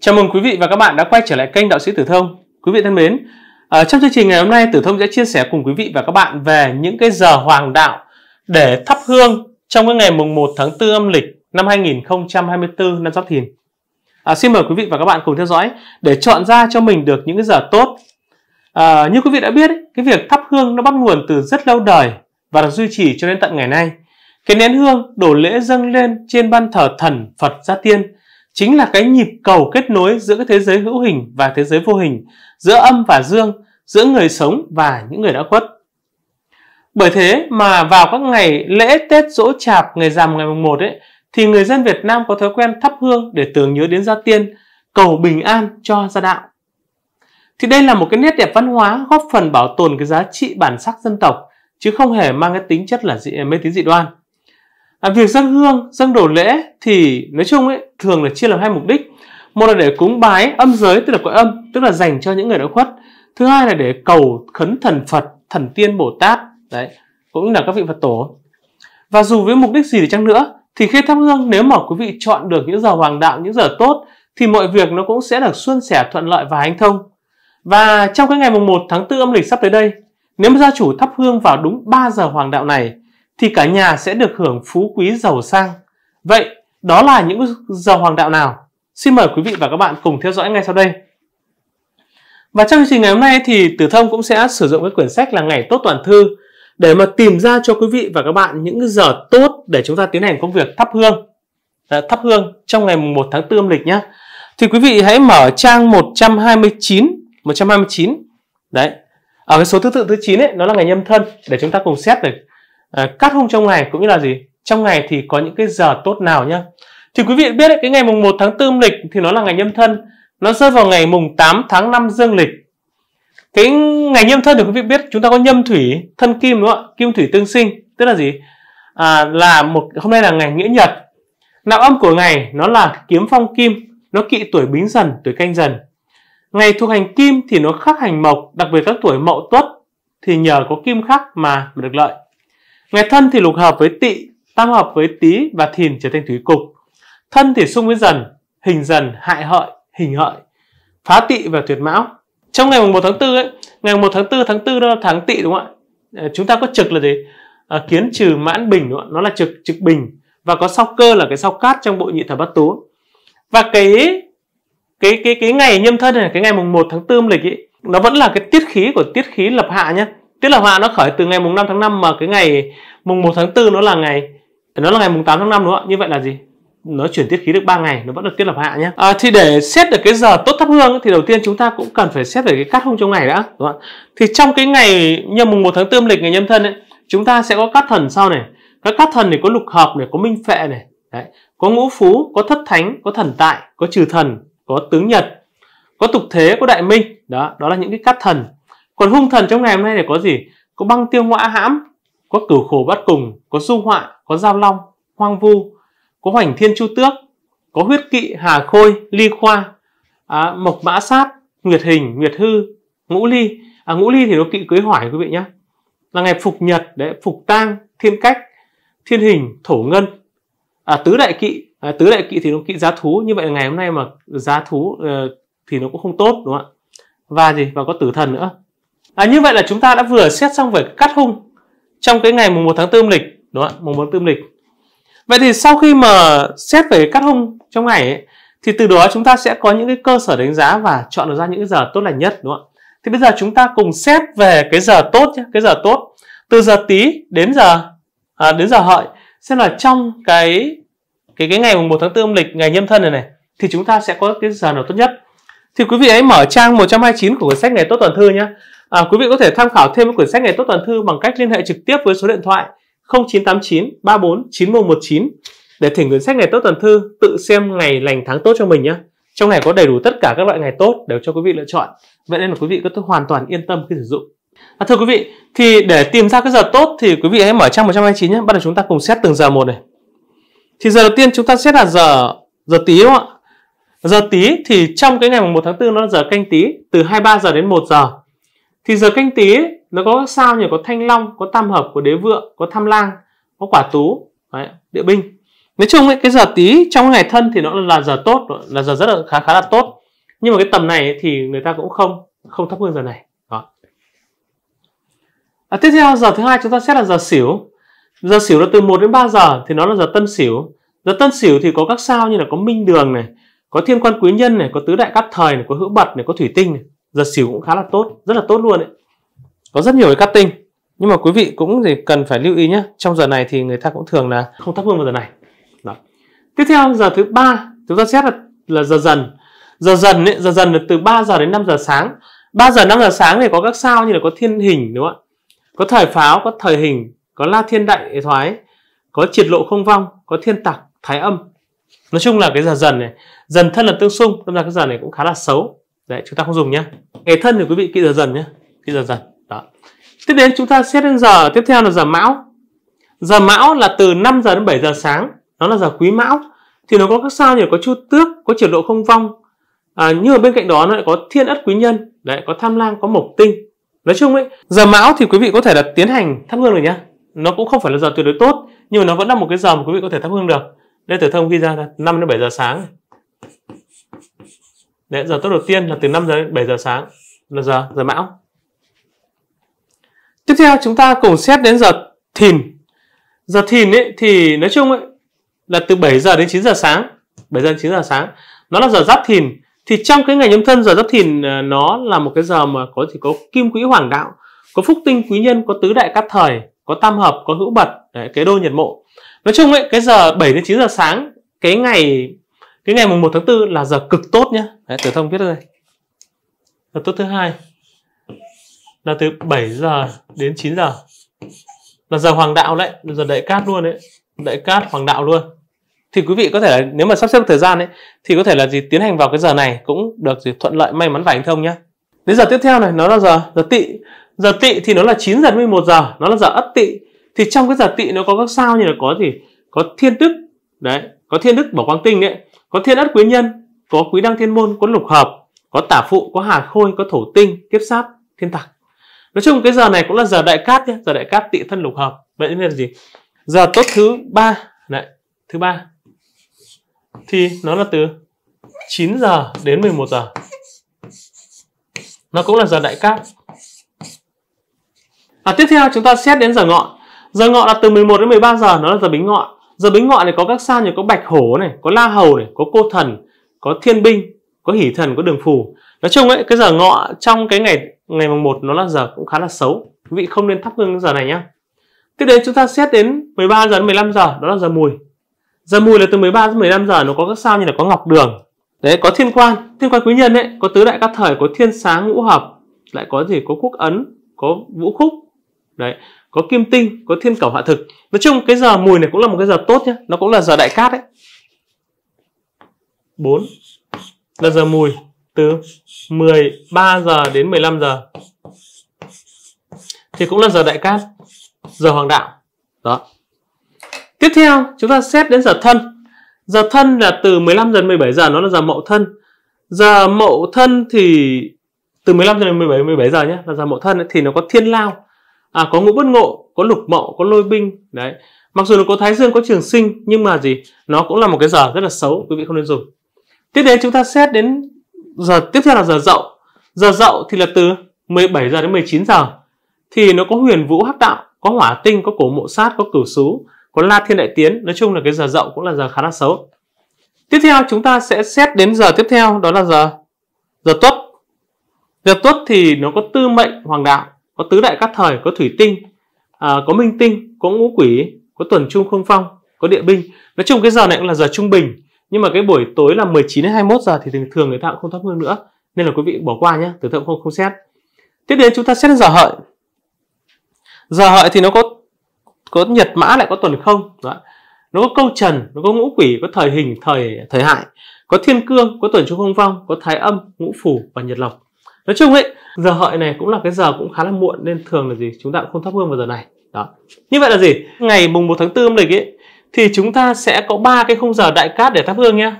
Chào mừng quý vị và các bạn đã quay trở lại kênh Đạo sĩ Tử Thông. Quý vị thân mến, à, trong chương trình ngày hôm nay Tử Thông sẽ chia sẻ cùng quý vị và các bạn về những cái giờ hoàng đạo để thắp hương trong cái ngày mùng 1 tháng 4 âm lịch năm 2024 năm Giáp Thìn. À, xin mời quý vị và các bạn cùng theo dõi để chọn ra cho mình được những cái giờ tốt. À, như quý vị đã biết, cái việc thắp hương nó bắt nguồn từ rất lâu đời và được duy trì cho đến tận ngày nay. Cái nén hương đổ lễ dâng lên trên ban thờ thần Phật Gia Tiên – chính là cái nhịp cầu kết nối giữa cái thế giới hữu hình và thế giới vô hình, giữa âm và dương, giữa người sống và những người đã khuất. Bởi thế mà vào các ngày lễ Tết Dỗ Chạp ngày rằm ngày mùng 1 ấy, thì người dân Việt Nam có thói quen thắp hương để tưởng nhớ đến gia tiên, cầu bình an cho gia đạo. Thì đây là một cái nét đẹp văn hóa góp phần bảo tồn cái giá trị bản sắc dân tộc, chứ không hề mang cái tính chất là dị, mê tín dị đoan à, việc dâng hương dâng đồ lễ thì nói chung ấy thường là chia làm hai mục đích một là để cúng bái âm giới tức là cõi âm tức là dành cho những người đã khuất thứ hai là để cầu khấn thần phật thần tiên bồ tát đấy cũng là các vị phật tổ và dù với mục đích gì thì chăng nữa thì khi thắp hương nếu mà quý vị chọn được những giờ hoàng đạo những giờ tốt thì mọi việc nó cũng sẽ được suôn sẻ thuận lợi và hanh thông và trong cái ngày mùng 1 tháng 4 âm lịch sắp tới đây nếu mà gia chủ thắp hương vào đúng 3 giờ hoàng đạo này thì cả nhà sẽ được hưởng phú quý giàu sang. Vậy đó là những giàu hoàng đạo nào? Xin mời quý vị và các bạn cùng theo dõi ngay sau đây. Và trong chương trình ngày hôm nay thì Tử Thông cũng sẽ sử dụng cái quyển sách là Ngày Tốt Toàn Thư để mà tìm ra cho quý vị và các bạn những giờ tốt để chúng ta tiến hành công việc thắp hương. À, thắp hương trong ngày 1 tháng 4 âm lịch nhé. Thì quý vị hãy mở trang 129, 129. Đấy. Ở cái số thứ tự thứ 9 ấy nó là ngày nhâm thân để chúng ta cùng xét được Ờ, cắt hôm trong ngày cũng như là gì trong ngày thì có những cái giờ tốt nào nhá thì quý vị biết đấy, cái ngày mùng 1 tháng 4 lịch thì nó là ngày nhâm thân nó rơi vào ngày mùng 8 tháng 5 dương lịch cái ngày nhâm thân thì quý vị biết chúng ta có nhâm thủy thân kim đúng không ạ kim thủy tương sinh tức là gì à, là một hôm nay là ngày nghĩa nhật nạp âm của ngày nó là kiếm phong kim nó kỵ tuổi bính dần tuổi canh dần ngày thuộc hành kim thì nó khắc hành mộc đặc biệt các tuổi mậu tuất thì nhờ có kim khắc mà được lợi Ngày thân thì lục hợp với tỵ, tam hợp với tý và thìn trở thành thủy cục. Thân thì xung với dần, hình dần, hại hợi, hình hợi, phá tỵ và tuyệt mão. Trong ngày 1 tháng 4 ấy, ngày 1 tháng 4 tháng 4 đó là tháng tỵ đúng không ạ? Ờ, chúng ta có trực là gì? À, kiến trừ mãn bình đúng không ạ? Nó là trực trực bình và có sau cơ là cái sau cát trong bộ nhị thập bát tú. Và cái cái cái cái ngày nhâm thân này cái ngày mùng 1 tháng 4 lịch ấy, nó vẫn là cái tiết khí của tiết khí lập hạ nhé tiết lập hạ nó khởi từ ngày mùng 5 tháng 5 mà cái ngày mùng 1 tháng 4 nó là ngày nó là ngày mùng 8 tháng 5 đúng không ạ như vậy là gì nó chuyển tiết khí được 3 ngày nó vẫn được tiết lập hạ nhé à, thì để xét được cái giờ tốt thắp hương thì đầu tiên chúng ta cũng cần phải xét về cái cắt hung trong ngày đã đúng không? thì trong cái ngày nhâm mùng 1 tháng 4 lịch ngày nhâm thân ấy, chúng ta sẽ có cắt thần sau này các cắt thần này có lục hợp này có minh phệ này Đấy. có ngũ phú có thất thánh có thần tại có trừ thần có tướng nhật có tục thế có đại minh đó đó là những cái cắt thần còn hung thần trong ngày hôm nay này có gì? Có băng tiêu ngõa hãm, có cửu khổ bắt cùng, có du họa, có giao long, hoang vu, có hoành thiên chu tước, có huyết kỵ, hà khôi, ly khoa, à, mộc mã sát, nguyệt hình, nguyệt hư, ngũ ly. À, ngũ ly thì nó kỵ cưới hỏi quý vị nhé. Là ngày phục nhật, để phục tang, thiên cách, thiên hình, thổ ngân. À, tứ đại kỵ, à, tứ đại kỵ thì nó kỵ giá thú. Như vậy ngày hôm nay mà giá thú uh, thì nó cũng không tốt đúng không ạ? Và gì? Và có tử thần nữa. À, như vậy là chúng ta đã vừa xét xong về cắt hung trong cái ngày mùng 1 tháng 4 lịch đúng không ạ? Mùng 1 tháng 4 lịch. Vậy thì sau khi mà xét về cắt hung trong ngày ấy, thì từ đó chúng ta sẽ có những cái cơ sở đánh giá và chọn được ra những cái giờ tốt lành nhất đúng không ạ? Thì bây giờ chúng ta cùng xét về cái giờ tốt nhé, cái giờ tốt từ giờ tí đến giờ à, đến giờ hợi xem là trong cái cái cái ngày mùng 1 tháng 4 âm lịch ngày nhâm thân này này thì chúng ta sẽ có cái giờ nào tốt nhất. Thì quý vị ấy mở trang 129 của cuốn sách ngày tốt tuần thư nhé À, quý vị có thể tham khảo thêm quyển sách Ngày Tốt Toàn Thư bằng cách liên hệ trực tiếp với số điện thoại 0989 34 9119 để thỉnh quyển sách Ngày Tốt Toàn Thư tự xem ngày lành tháng tốt cho mình nhé. Trong này có đầy đủ tất cả các loại ngày tốt đều cho quý vị lựa chọn. Vậy nên là quý vị có thể hoàn toàn yên tâm khi sử dụng. À, thưa quý vị, thì để tìm ra cái giờ tốt thì quý vị hãy mở trang 129 nhé. Bắt đầu chúng ta cùng xét từng giờ một này. Thì giờ đầu tiên chúng ta xét là giờ giờ tí đúng không ạ? Giờ tí thì trong cái ngày 1 tháng 4 nó là giờ canh tí từ 23 giờ đến 1 giờ thì giờ canh tí ấy, nó có sao nhỉ có thanh long có tam hợp có đế vượng có tham lang có quả tú đấy, địa binh nói chung ấy, cái giờ tí trong ngày thân thì nó là giờ tốt là giờ rất là khá khá là tốt nhưng mà cái tầm này ấy, thì người ta cũng không không thấp hơn giờ này đó à, tiếp theo giờ thứ hai chúng ta xét là giờ xỉu giờ xỉu là từ 1 đến 3 giờ thì nó là giờ tân xỉu giờ tân xỉu thì có các sao như là có minh đường này có thiên quan quý nhân này có tứ đại cát thời này có hữu bật này có thủy tinh này giật xỉu cũng khá là tốt rất là tốt luôn ấy. có rất nhiều cái cắt tinh nhưng mà quý vị cũng thì cần phải lưu ý nhé trong giờ này thì người ta cũng thường là không thắp hương vào giờ này Đó. tiếp theo giờ thứ ba chúng ta xét là, là giờ dần giờ dần ấy, giờ dần là từ 3 giờ đến 5 giờ sáng 3 giờ 5 giờ sáng thì có các sao như là có thiên hình đúng không ạ có thời pháo có thời hình có la thiên đại thoái có triệt lộ không vong có thiên tặc thái âm nói chung là cái giờ dần này dần thân là tương xung nên là cái giờ này cũng khá là xấu đấy chúng ta không dùng nhé ngày thân thì quý vị kỹ dần dần nhé kỹ dần dần đó tiếp đến chúng ta xét đến giờ tiếp theo là giờ mão giờ mão là từ 5 giờ đến 7 giờ sáng nó là giờ quý mão thì nó có các sao như có chu tước có triển độ không vong à, nhưng ở bên cạnh đó nó lại có thiên ất quý nhân đấy có tham lang có mộc tinh nói chung ấy giờ mão thì quý vị có thể là tiến hành thắp hương được nhá nó cũng không phải là giờ tuyệt đối tốt nhưng mà nó vẫn là một cái giờ mà quý vị có thể thắp hương được đây tử thông ghi ra là 5 đến 7 giờ sáng Đấy, giờ tốt đầu tiên là từ 5 giờ đến 7 giờ sáng là giờ giờ Mão. Tiếp theo chúng ta cùng xét đến giờ Thìn. Giờ Thìn ấy thì nói chung ấy là từ 7 giờ đến 9 giờ sáng, 7 giờ đến 9 giờ sáng. Nó là giờ Giáp Thìn thì trong cái ngày âm thân giờ Giáp Thìn à, nó là một cái giờ mà có thì có kim quỹ hoàng đạo, có phúc tinh quý nhân, có tứ đại cát thời, có tam hợp, có hữu bật, đấy, cái đô nhật mộ. Nói chung ấy cái giờ 7 đến 9 giờ sáng cái ngày cái ngày mùng 1 tháng 4 là giờ cực tốt nhé Đấy, tử thông viết đây giờ tốt thứ hai là từ 7 giờ đến 9 giờ là giờ hoàng đạo đấy giờ đại cát luôn đấy đại cát hoàng đạo luôn thì quý vị có thể là nếu mà sắp xếp thời gian ấy thì có thể là gì tiến hành vào cái giờ này cũng được gì thuận lợi may mắn và thành thông nhá. đến giờ tiếp theo này nó là giờ giờ tỵ, giờ tỵ thì nó là 9 giờ đến 11 giờ nó là giờ ất tỵ. thì trong cái giờ tỵ nó có các sao như là có gì có thiên đức đấy có thiên đức bảo quang tinh đấy có thiên ất quý nhân, có quý đăng thiên môn, có lục hợp, có tả phụ, có hà khôi, có thổ tinh, kiếp sát, thiên tặc. Nói chung cái giờ này cũng là giờ đại cát nhé, giờ đại cát tị thân lục hợp. Vậy nên là gì? Giờ tốt thứ ba này, thứ ba thì nó là từ 9 giờ đến 11 giờ. Nó cũng là giờ đại cát. À, tiếp theo chúng ta xét đến giờ ngọ. Giờ ngọ là từ 11 đến 13 giờ, nó là giờ bính ngọ. Giờ Bính Ngọ này có các sao như có Bạch Hổ này, có La Hầu này, có Cô Thần, có Thiên Binh, có Hỷ Thần, có Đường Phù. Nói chung ấy, cái giờ Ngọ trong cái ngày ngày mùng một nó là giờ cũng khá là xấu. vị không nên thắp hương giờ này nhá. Tiếp đến chúng ta xét đến 13 giờ đến 15 giờ, đó là giờ Mùi. Giờ Mùi là từ 13 đến 15 giờ nó có các sao như là có Ngọc Đường, đấy có Thiên Quan, Thiên Quan Quý Nhân ấy, có tứ đại các thời, có Thiên Sáng Ngũ Hợp, lại có gì có Quốc Ấn, có Vũ Khúc. Đấy, có kim tinh có thiên cẩu hạ thực nói chung cái giờ mùi này cũng là một cái giờ tốt nhé nó cũng là giờ đại cát đấy 4 là giờ mùi từ 13 giờ đến 15 giờ thì cũng là giờ đại cát giờ hoàng đạo đó tiếp theo chúng ta xét đến giờ thân giờ thân là từ 15 giờ đến 17 giờ nó là giờ mậu thân giờ mậu thân thì từ 15 giờ đến 17 17 giờ nhé là giờ mậu thân ấy, thì nó có thiên lao à, có ngũ bất ngộ có lục mậu có lôi binh đấy mặc dù nó có thái dương có trường sinh nhưng mà gì nó cũng là một cái giờ rất là xấu quý vị không nên dùng tiếp đến chúng ta xét đến giờ tiếp theo là giờ dậu giờ dậu thì là từ 17 giờ đến 19 giờ thì nó có huyền vũ hắc đạo có hỏa tinh có cổ mộ sát có cửu xú có la thiên đại tiến nói chung là cái giờ dậu cũng là giờ khá là xấu tiếp theo chúng ta sẽ xét đến giờ tiếp theo đó là giờ giờ tuất giờ tuất thì nó có tư mệnh hoàng đạo có tứ đại các thời có thủy tinh à, có minh tinh có ngũ quỷ có tuần trung không phong có địa binh nói chung cái giờ này cũng là giờ trung bình nhưng mà cái buổi tối là 19 đến 21 giờ thì thường thường người ta cũng không thắp hương nữa nên là quý vị bỏ qua nhé tưởng tượng không không xét tiếp đến chúng ta xét đến giờ hợi giờ hợi thì nó có có nhật mã lại có tuần không Đó. nó có câu trần nó có ngũ quỷ có thời hình thời thời hại có thiên cương có tuần trung không phong có thái âm ngũ phủ và nhật lộc nói chung ấy giờ hợi này cũng là cái giờ cũng khá là muộn nên thường là gì chúng ta cũng không thắp hương vào giờ này đó như vậy là gì ngày mùng 1 tháng 4 âm lịch ấy thì chúng ta sẽ có ba cái khung giờ đại cát để thắp hương nhé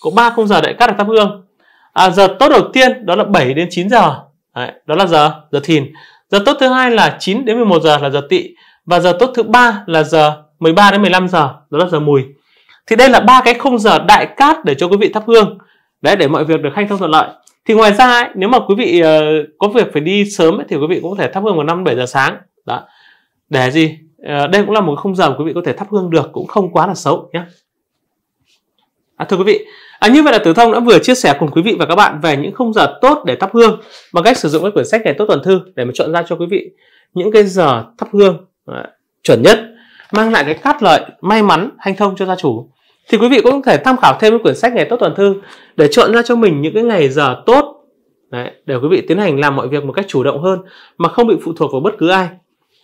có ba khung giờ đại cát để thắp hương à, giờ tốt đầu tiên đó là 7 đến 9 giờ Đấy, đó là giờ giờ thìn giờ tốt thứ hai là 9 đến 11 giờ là giờ tỵ và giờ tốt thứ ba là giờ 13 đến 15 giờ đó là giờ mùi thì đây là ba cái khung giờ đại cát để cho quý vị thắp hương đấy để mọi việc được hanh thông thuận lợi thì ngoài ra ấy, nếu mà quý vị uh, có việc phải đi sớm ấy, thì quý vị cũng có thể thắp hương vào năm bảy giờ sáng đó để gì uh, đây cũng là một không giờ mà quý vị có thể thắp hương được cũng không quá là xấu nhé à, thưa quý vị à, như vậy là tử thông đã vừa chia sẻ cùng quý vị và các bạn về những không giờ tốt để thắp hương bằng cách sử dụng cái quyển sách ngày tốt tuần thư để mà chọn ra cho quý vị những cái giờ thắp hương à, chuẩn nhất mang lại cái cát lợi may mắn hanh thông cho gia chủ thì quý vị cũng có thể tham khảo thêm cái quyển sách ngày tốt tuần thư để chọn ra cho mình những cái ngày giờ tốt Đấy, để quý vị tiến hành làm mọi việc một cách chủ động hơn mà không bị phụ thuộc vào bất cứ ai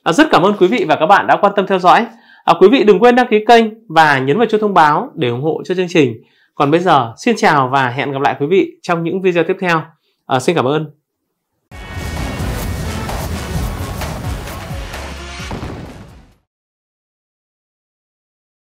à, rất cảm ơn quý vị và các bạn đã quan tâm theo dõi à, quý vị đừng quên đăng ký kênh và nhấn vào chuông thông báo để ủng hộ cho chương trình còn bây giờ xin chào và hẹn gặp lại quý vị trong những video tiếp theo à, xin cảm ơn